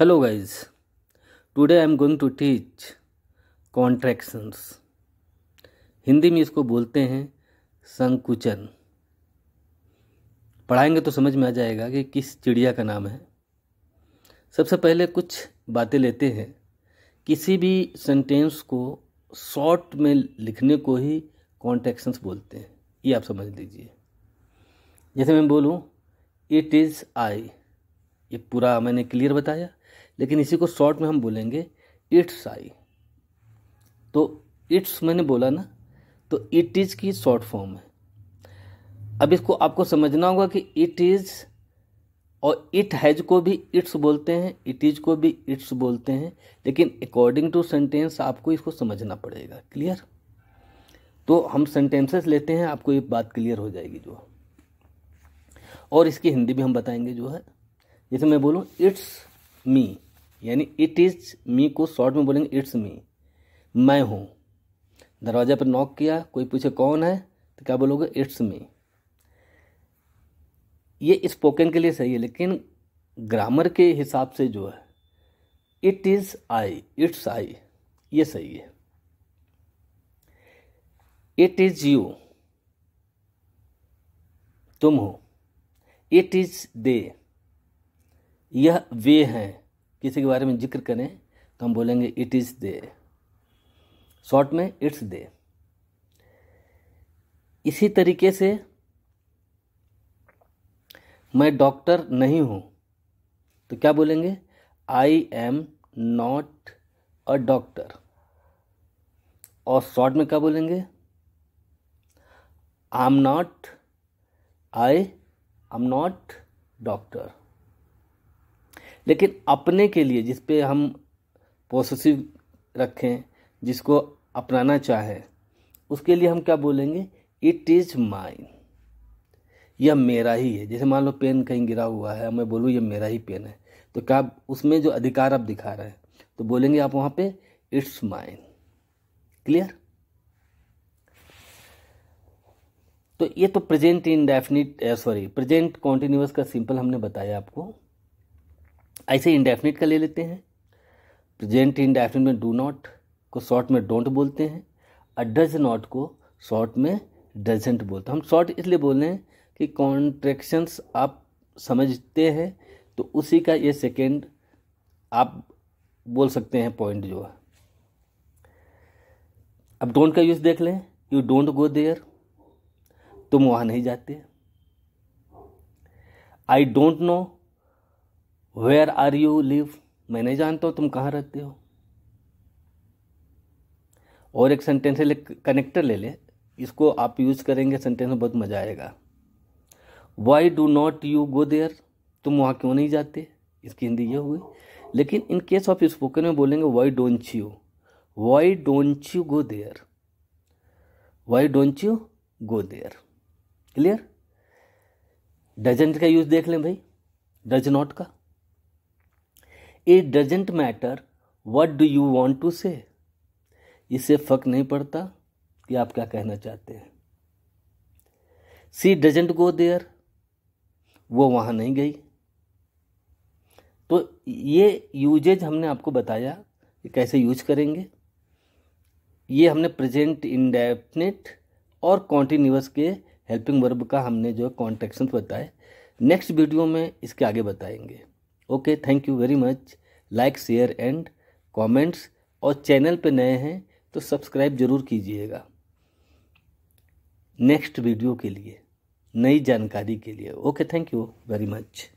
hello guys today I am going to teach contractions Hindi में इसको बोलते हैं संकुचन पढ़ाएंगे तो समझ में आ जाएगा कि किस चिड़िया का नाम है सबसे पहले कुछ बातें लेते हैं किसी भी सेंटेंस को शॉर्ट में लिखने को ही कॉन्ट्रैक्शंस बोलते हैं ये आप समझ लीजिए जैसे मैं बोलूँ इट इज़ आई ये पूरा मैंने क्लियर बताया लेकिन इसी को शॉर्ट में हम बोलेंगे इट्स आई तो इट्स मैंने बोला ना तो इट इज़ की शॉर्ट फॉर्म है अब इसको आपको समझना होगा कि इट इज़ और इट हैज़ को भी इट्स बोलते हैं इट इज़ को भी इट्स बोलते हैं लेकिन अकॉर्डिंग टू सेंटेंस आपको इसको समझना पड़ेगा क्लियर तो हम सेंटेंसेस लेते हैं आपको ये बात क्लियर हो जाएगी जो और इसकी हिंदी भी हम बताएंगे जो है जैसे मैं बोलूँ इट्स मी यानी इट इज मी को शॉर्ट में बोलेंगे इट्स मी मैं हूँ दरवाजे पर नॉक किया कोई पूछे कौन है तो क्या बोलोगे इट्स मी ये स्पोकन के लिए सही है लेकिन ग्रामर के हिसाब से जो है it is I it's I ये सही है इट इज़ यू तुम हो इट इज़ दे यह वे हैं किसी के बारे में जिक्र करें तो हम बोलेंगे इट इज़ दे शॉर्ट में इट्स दे इसी तरीके से मैं डॉक्टर नहीं हूं तो क्या बोलेंगे I am not a doctor और शॉर्ट में क्या बोलेंगे I am not I am not doctor लेकिन अपने के लिए जिस पे हम पॉजिटिव रखें जिसको अपनाना चाहें उसके लिए हम क्या बोलेंगे इट इज़ माइन यह मेरा ही है जैसे मान लो पेन कहीं गिरा हुआ है मैं बोलूँ यह मेरा ही पेन है तो क्या उसमें जो अधिकार आप दिखा रहे हैं तो बोलेंगे आप वहाँ पे इट्स माइन क्लियर तो ये तो present indefinite sorry present continuous का सिंपल हमने बताया आपको ऐसे इंडेफिनिट का ले लेते हैं प्रेजेंट इंडेफिनिट में डू नॉट को शॉर्ट में डोंट बोलते हैं और डज नॉट को शॉर्ट में डजेंट बोलते हैं हम शॉर्ट इसलिए बोल रहे हैं कि कॉन्ट्रेक्शंस आप समझते हैं तो उसी का ये सेकेंड आप बोल सकते हैं पॉइंट जो है अब डोंट का यूज़ देख लें यू डोंट गो देयर तुम वहाँ नहीं जाते I don't know where are you live मैं नहीं जानता हूँ तुम कहाँ रहते हो और एक सेंटेंस ले कनेक्टर ले ले इसको आप यूज़ करेंगे सेंटेंस में बहुत मज़ा आएगा why do not you go there तुम वहाँ क्यों नहीं जाते इसकी हिंदी ये हुई लेकिन इन केस ऑफ स्पोकन में बोलेंगे why don't you why don't you go there why don't you go there clear doesn't का यूज़ देख लें भाई डज नॉट का it doesn't matter what do you want to say इससे फर्क नहीं पड़ता कि आप क्या कहना चाहते हैं सी डजेंट गो देयर वो वहां नहीं गई तो ये यूजेज हमने आपको बताया कि कैसे यूज करेंगे ये हमने प्रेजेंट इंडेफिनिट और कॉन्टिन्यूस के हेल्पिंग वर्ब का हमने जो कॉन्टेक्शन बताए नेक्स्ट वीडियो में इसके आगे बताएंगे okay thank you very much like share and comments और चैनल पे नए हैं तो सब्सक्राइब जरूर कीजिएगा नेक्स्ट वीडियो के लिए नई जानकारी के लिए okay thank you very much